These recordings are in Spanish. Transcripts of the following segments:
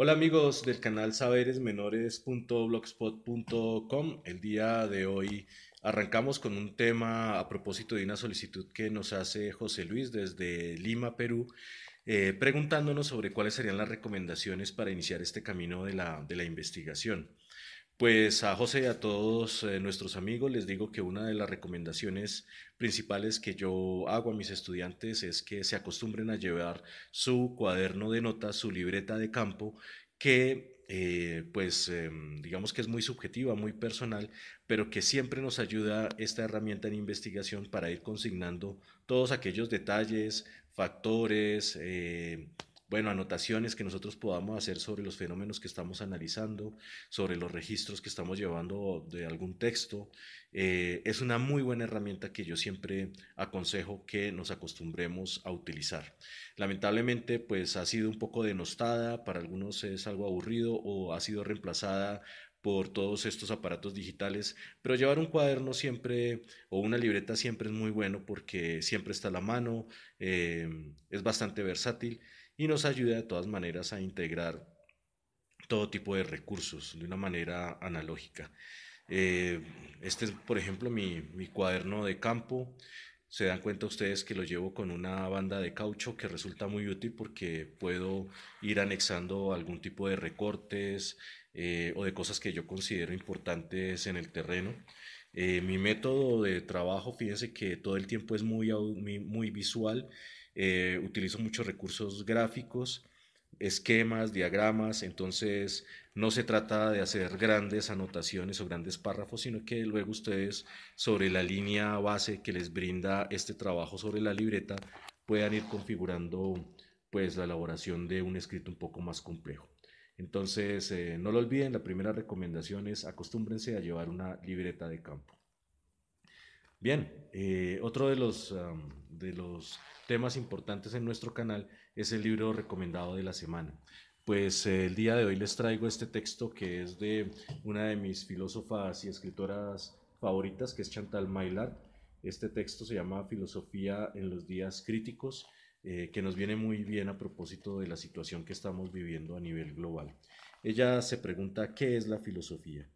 Hola amigos del canal saberesmenores.blogspot.com. El día de hoy arrancamos con un tema a propósito de una solicitud que nos hace José Luis desde Lima, Perú, eh, preguntándonos sobre cuáles serían las recomendaciones para iniciar este camino de la, de la investigación. Pues a José y a todos eh, nuestros amigos les digo que una de las recomendaciones principales que yo hago a mis estudiantes es que se acostumbren a llevar su cuaderno de notas, su libreta de campo, que eh, pues em, digamos que es muy subjetiva, muy personal, pero que siempre nos ayuda esta herramienta en investigación para ir consignando todos aquellos detalles, factores, eh, bueno, anotaciones que nosotros podamos hacer sobre los fenómenos que estamos analizando, sobre los registros que estamos llevando de algún texto. Eh, es una muy buena herramienta que yo siempre aconsejo que nos acostumbremos a utilizar. Lamentablemente, pues ha sido un poco denostada, para algunos es algo aburrido o ha sido reemplazada por todos estos aparatos digitales, pero llevar un cuaderno siempre o una libreta siempre es muy bueno porque siempre está a la mano, eh, es bastante versátil y nos ayuda de todas maneras a integrar todo tipo de recursos de una manera analógica. Eh, este es, por ejemplo, mi, cuaderno de campo. Se dan cuenta ustedes que lo llevo con una banda de caucho que resulta muy útil porque puedo ir anexando algún tipo de recortes eh, o de cosas que yo considero importantes en el terreno. Eh, mi método de trabajo, fíjense que todo el tiempo es muy, muy visual eh, utilizo muchos recursos gráficos, esquemas, diagramas, entonces no se trata de hacer grandes anotaciones o grandes párrafos, sino que luego ustedes sobre la línea base que les brinda este trabajo sobre la libreta puedan ir configurando pues la elaboración de un escrito un poco más complejo. Entonces, eh, no lo olviden, la primera recomendación es acostúmbrense a llevar una libreta de campo. Bien, eh, otro de los, de los temas importantes en nuestro canal es el libro recomendado de la semana. Pues eh, el día de hoy les traigo este texto que es de una de mis filósofas y escritoras favoritas, que es Chantal Maillard. Este texto se llama Filosofía en los días críticos, eh, que nos viene muy bien a propósito de la situación que estamos viviendo a nivel global. Ella se pregunta, ¿qué es la filosofía?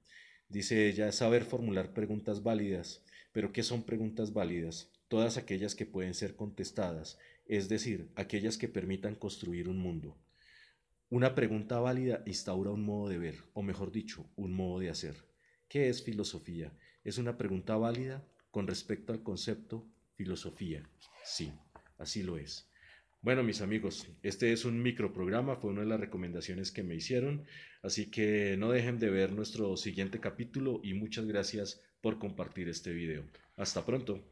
Dice ella, saber formular preguntas válidas. ¿Pero qué son preguntas válidas? Todas aquellas que pueden ser contestadas, es decir, aquellas que permitan construir un mundo. Una pregunta válida instaura un modo de ver, o mejor dicho, un modo de hacer. ¿Qué es filosofía? Es una pregunta válida con respecto al concepto filosofía. Sí, así lo es. Bueno, mis amigos, este es un microprograma, fue una de las recomendaciones que me hicieron, así que no dejen de ver nuestro siguiente capítulo y muchas gracias por compartir este video. Hasta pronto.